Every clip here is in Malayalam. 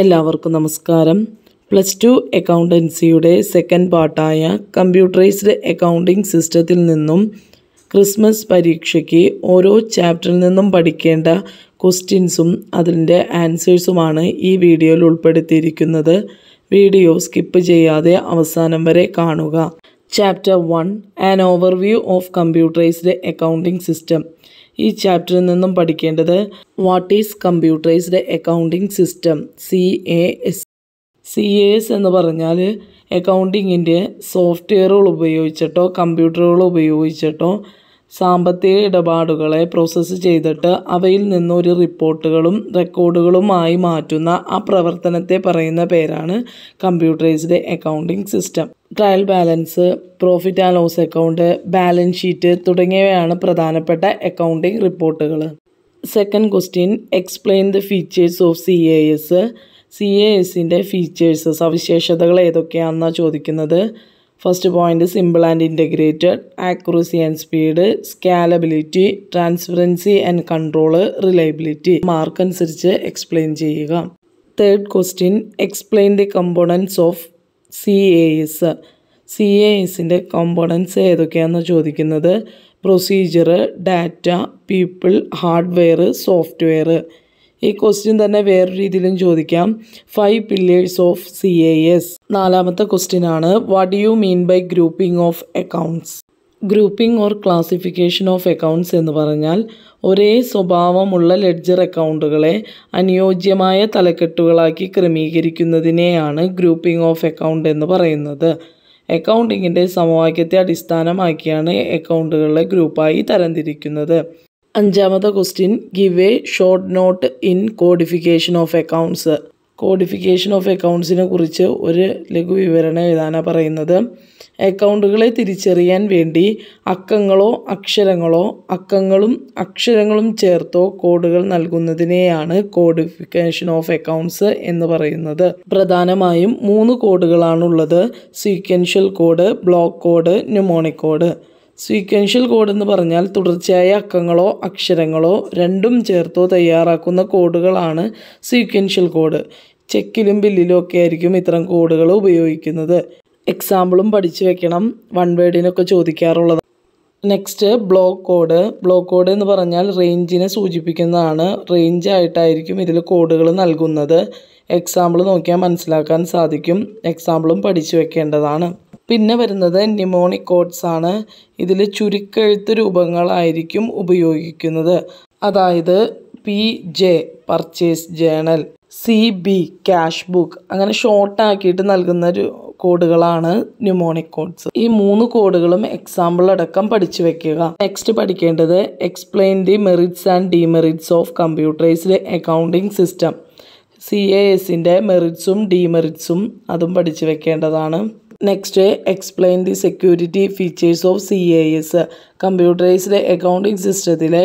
എല്ലാവർക്കും നമസ്കാരം പ്ലസ് ടു അക്കൗണ്ടൻസിയുടെ സെക്കൻഡ് പാർട്ടായ കമ്പ്യൂട്ടറൈസ്ഡ് അക്കൗണ്ടിംഗ് സിസ്റ്റത്തിൽ നിന്നും ക്രിസ്മസ് പരീക്ഷയ്ക്ക് ഓരോ ചാപ്റ്ററിൽ നിന്നും പഠിക്കേണ്ട ക്വസ്റ്റ്യൻസും അതിൻ്റെ ആൻസേഴ്സുമാണ് ഈ വീഡിയോയിൽ ഉൾപ്പെടുത്തിയിരിക്കുന്നത് വീഡിയോ സ്കിപ്പ് ചെയ്യാതെ അവസാനം വരെ കാണുക chapter one an overview of computerised accounting system ഈ ചാപ്റ്ററിൽ നിന്നും പഠിക്കേണ്ടത് what is computerised accounting system C A S C A S എന്ന് പറഞ്ഞാൽ അക്കൗണ്ടിങ്ങിൻ്റെ സോഫ്റ്റ്വെയറുകൾ ഉപയോഗിച്ചിട്ടോ കമ്പ്യൂട്ടറുകൾ ഉപയോഗിച്ചിട്ടോ സാമ്പത്തിക ഇടപാടുകളെ പ്രോസസ്സ് ചെയ്തിട്ട് അവയിൽ നിന്നൊരു റിപ്പോർട്ടുകളും റെക്കോർഡുകളുമായി മാറ്റുന്ന ആ പ്രവർത്തനത്തെ പറയുന്ന പേരാണ് computerised accounting system trial balance profit and loss account balance sheet തുടങ്ങിയവയാണ് പ്രധാനപ്പെട്ട അക്കൗണ്ടിംഗ് റിപ്പോർട്ടുകൾ second question explain the features of C A S C A എസിൻ്റെ ഫീച്ചേഴ്സ് സവിശേഷതകൾ ഏതൊക്കെയാണെന്നാണ് ചോദിക്കുന്നത് first point simple and integrated accuracy and speed scalability transparency and control reliability mark അനുസരിച്ച് എക്സ്പ്ലെയിൻ ചെയ്യുക third question explain the components of C A S C A എസിൻ്റെ കമ്പോണൻസ് ഏതൊക്കെയാണെന്ന് ചോദിക്കുന്നത് procedure data people hardware software ഈ ക്വസ്റ്റ്യൻ തന്നെ വേറെ രീതിയിലും ചോദിക്കാം five pillars of C A S നാലാമത്തെ ക്വസ്റ്റ്യൻ ആണ് what you mean by grouping of accounts grouping or classification of accounts എന്ന് പറഞ്ഞാൽ ഒരേ സ്വഭാവമുള്ള ലെഡ്ജർ അക്കൗണ്ടുകളെ അനുയോജ്യമായ തലക്കെട്ടുകളാക്കി ക്രമീകരിക്കുന്നതിനെയാണ് ഗ്രൂപ്പിംഗ് ഓഫ് അക്കൗണ്ട് എന്ന് പറയുന്നത് അക്കൗണ്ടിങ്ങിൻ്റെ സമവാക്യത്തെ അടിസ്ഥാനമാക്കിയാണ് അക്കൗണ്ടുകളെ ഗ്രൂപ്പായി തരംതിരിക്കുന്നത് അഞ്ചാമത്തെ question give a short note in codification of accounts codification of അക്കൗണ്ട്സിനെ കുറിച്ച് ഒരു ലഘു വിവരണം എഴുതാനാണ് പറയുന്നത് അക്കൗണ്ടുകളെ തിരിച്ചറിയാൻ വേണ്ടി അക്കങ്ങളോ അക്ഷരങ്ങളോ അക്കങ്ങളും അക്ഷരങ്ങളും ചേർത്തോ കോഡുകൾ നൽകുന്നതിനെയാണ് കോഡിഫിക്കേഷൻ ഓഫ് അക്കൗണ്ട്സ് എന്ന് പറയുന്നത് പ്രധാനമായും മൂന്ന് കോഡുകളാണുള്ളത് sequential code block code mnemonic code sequential code എന്ന് പറഞ്ഞാൽ തുടർച്ചയായ അക്കങ്ങളോ അക്ഷരങ്ങളോ രണ്ടും ചേർത്തോ തയ്യാറാക്കുന്ന കോഡുകളാണ് സീക്വൻഷ്യൽ കോഡ് ചെക്കിലും ബില്ലിലും ഒക്കെ ആയിരിക്കും ഇത്തരം കോഡുകൾ ഉപയോഗിക്കുന്നത് എക്സാമ്പിളും പഠിച്ചു വെക്കണം വൺ വേർഡിനൊക്കെ ചോദിക്കാറുള്ളത് next block code block code എന്ന് പറഞ്ഞാൽ റേഞ്ചിനെ സൂചിപ്പിക്കുന്നതാണ് റേഞ്ച് ആയിട്ടായിരിക്കും ഇതിൽ കോഡുകൾ നൽകുന്നത് എക്സാമ്പിൾ നോക്കിയാൽ മനസ്സിലാക്കാൻ സാധിക്കും എക്സാമ്പിളും പഠിച്ചു വെക്കേണ്ടതാണ് പിന്നെ വരുന്നത് ന്യൂമോണിക് കോഡ്സ് ആണ് ഇതിൽ ചുരുക്കെഴുത്ത് രൂപങ്ങളായിരിക്കും ഉപയോഗിക്കുന്നത് അതായത് P J purchase journal C B cash book അങ്ങനെ ഷോർട്ടാക്കിയിട്ട് നൽകുന്ന ഒരു കോഡുകളാണ് ന്യൂമോണിക് കോഡ്സ് ഈ മൂന്ന് കോഡുകളും എക്സാമ്പിൾ അടക്കം പഠിച്ചു വെക്കുക നെക്സ്റ്റ് പഠിക്കേണ്ടത് explain the merits and demerits of computerised accounting system C A എസിൻ്റെ മെറിറ്റ്സും ഡിമെറിറ്റ്സും അതും പഠിച്ചു വെക്കേണ്ടതാണ് next explain the security features of C A S computerised accounting സിസ്റ്റത്തിലെ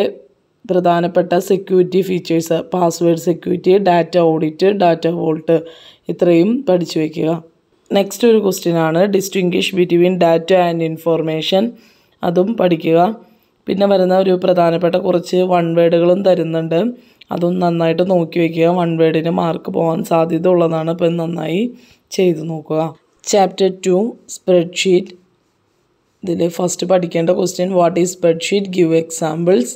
പ്രധാനപ്പെട്ട security features password security data audit data vault ഇത്രയും പഠിച്ചു വയ്ക്കുക നെക്സ്റ്റ് ഒരു ക്വസ്റ്റ്യൻ ആണ് distinguish between data and information അതും പഠിക്കുക പിന്നെ വരുന്ന ഒരു പ്രധാനപ്പെട്ട കുറച്ച് വൺ വേഡുകളും തരുന്നുണ്ട് അതും നന്നായിട്ട് നോക്കി വയ്ക്കുക വൺ വേഡിന് മാർക്ക് പോകാൻ സാധ്യത ഉള്ളതാണ് അപ്പം നന്നായി ചെയ്തു നോക്കുക ചാപ്റ്റർ ടു സ്പ്രെഡ്ഷീറ്റ് ഇതിൽ ഫസ്റ്റ് പഠിക്കേണ്ട question what is spreadsheet give examples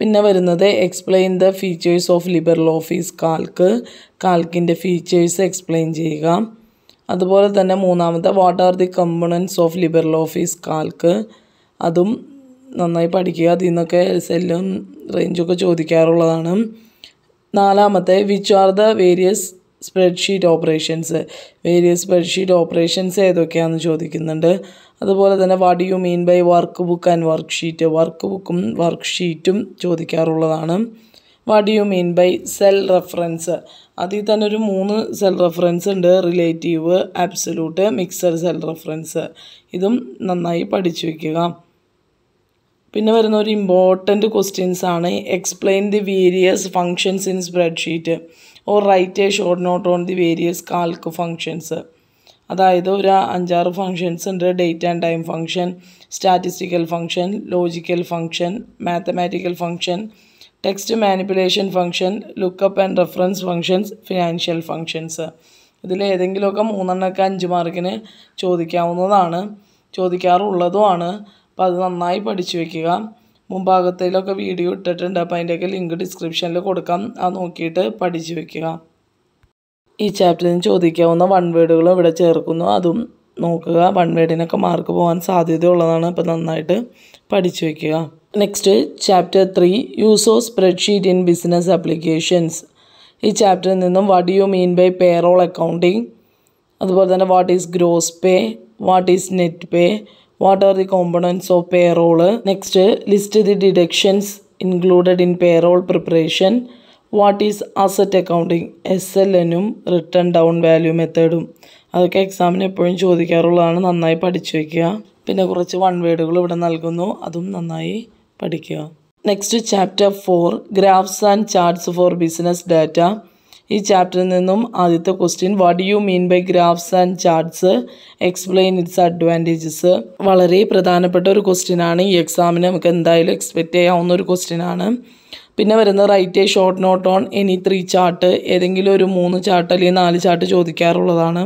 പിന്നെ വരുന്നത് explain the features of LibreOffice Calc കാൽക്കിൻ്റെ ഫീച്ചേഴ്സ് എക്സ്പ്ലെയിൻ ചെയ്യുക അതുപോലെ തന്നെ മൂന്നാമത്തെ what are the components of LibreOffice Calc അതും നന്നായി പഠിക്കുക അതിൽ നിന്നൊക്കെ സെല്ലും റേഞ്ചൊക്കെ ചോദിക്കാറുള്ളതാണ് നാലാമത്തെ which are the various spreadsheet operations various spreadsheet operations ഏതൊക്കെയാണെന്ന് ചോദിക്കുന്നുണ്ട് അതുപോലെ തന്നെ what you mean by workbook and work sheet work ബുക്കും വർക്ക് ഷീറ്റും ചോദിക്കാറുള്ളതാണ് what you mean by cell reference അതിൽ തന്നെ ഒരു മൂന്ന് സെൽ റെഫറൻസ് ഉണ്ട് relative absolute mixed cell reference ഇതും നന്നായി പഠിച്ചു വയ്ക്കുക പിന്നെ വരുന്ന ഒരു ഇമ്പോർട്ടൻറ്റ് ക്വസ്റ്റ്യൻസാണ് ആണ് explain the various functions in spreadsheet or write a short note on the various Calc functions അതായത് ഒരു അഞ്ചാറ് ഫങ്ഷൻസ് ഉണ്ട് date and time function statistical function logical function mathematical function text manipulation function lookup and reference functions financial functions ഇതിൽ ഏതെങ്കിലുമൊക്കെ മൂന്നെണ്ണമൊക്കെ അഞ്ച് മാർക്കിന് ചോദിക്കാവുന്നതാണ് ചോദിക്കാറുള്ളതുമാണ് അപ്പോൾ അത് നന്നായി പഠിച്ചു വയ്ക്കുക മുമ്പാകത്തിലൊക്കെ വീഡിയോ ഇട്ടിട്ടുണ്ട് അപ്പോൾ അതിൻ്റെയൊക്കെ ലിങ്ക് ഡിസ്ക്രിപ്ഷനിൽ കൊടുക്കാം അത് നോക്കിയിട്ട് പഠിച്ചു വയ്ക്കുക ഈ ചാപ്റ്ററിൽ ചോദിക്കാവുന്ന വൺ വേഡുകളും ഇവിടെ ചേർക്കുന്നു അതും നോക്കുക വൺ വേഡിനൊക്കെ മാർക്ക് പോകാൻ സാധ്യതയുള്ളതാണ് അപ്പോൾ നന്നായിട്ട് പഠിച്ചു വയ്ക്കുക next chapter three use of spreadsheet in business applications ഈ ചാപ്റ്ററിൽ നിന്നും what you mean by payroll accounting അതുപോലെ തന്നെ what is gross pay what is net pay what are the components of payroll next list the deductions included in payroll preparation what is asset accounting S L എനും റിട്ടേൺ ഡൗൺ വാല്യൂ മെത്തേഡും അതൊക്കെ എക്സാമിന് എപ്പോഴും ചോദിക്കാറുള്ളതാണ് നന്നായി പഠിച്ചു വയ്ക്കുക പിന്നെ കുറച്ച് വൺ വേഡുകൾ ഇവിടെ നൽകുന്നു അതും നന്നായി പഠിക്കുക next chapter four graphs and charts for business data ഈ ചാപ്റ്ററിൽ നിന്നും ആദ്യത്തെ question what you mean by graphs and charts explain its advantages വളരെ പ്രധാനപ്പെട്ട ഒരു ക്വസ്റ്റ്യൻ ആണ് ഈ എക്സാമിന് നമുക്ക് എന്തായാലും എക്സ്പെക്റ്റ് ചെയ്യാവുന്ന ഒരു ക്വസ്റ്റ്യൻ ആണ് പിന്നെ വരുന്ന write a short note on any three chart ഏതെങ്കിലും ഒരു മൂന്ന് ചാർട്ട് അല്ലെങ്കിൽ നാല് ചാർട്ട് ചോദിക്കാറുള്ളതാണ്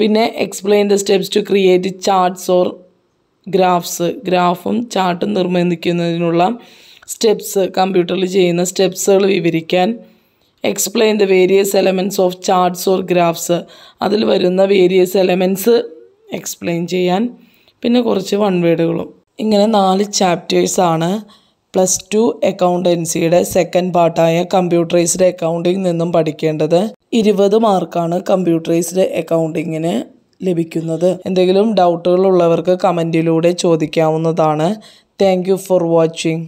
പിന്നെ explain the steps to create charts or graphs ഗ്രാഫും ചാർട്ടും നിർമ്മിക്കുന്നതിനുള്ള സ്റ്റെപ്സ് കമ്പ്യൂട്ടറിൽ ചെയ്യുന്ന സ്റ്റെപ്സുകൾ വിവരിക്കാൻ explain the various elements of charts or graphs അതിൽ വരുന്ന വേരിയസ് എലമെൻറ്റ്സ് എക്സ്പ്ലെയിൻ ചെയ്യാൻ പിന്നെ കുറച്ച് വൺ വേഡുകളും ഇങ്ങനെ നാല് ചാപ്റ്റേഴ്സാണ് പ്ലസ് ടു അക്കൗണ്ടൻസിയുടെ സെക്കൻഡ് പാർട്ടായ കമ്പ്യൂട്ടറൈസ്ഡ് അക്കൗണ്ടിങ് നിന്നും പഠിക്കേണ്ടത് ഇരുപത് മാർക്കാണ് കമ്പ്യൂട്ടറൈസ്ഡ് അക്കൗണ്ടിങ്ങിന് ലഭിക്കുന്നത് എന്തെങ്കിലും ഡൗട്ടുകൾ ഉള്ളവർക്ക് കമൻറ്റിലൂടെ ചോദിക്കാവുന്നതാണ് താങ്ക് ഫോർ വാച്ചിങ്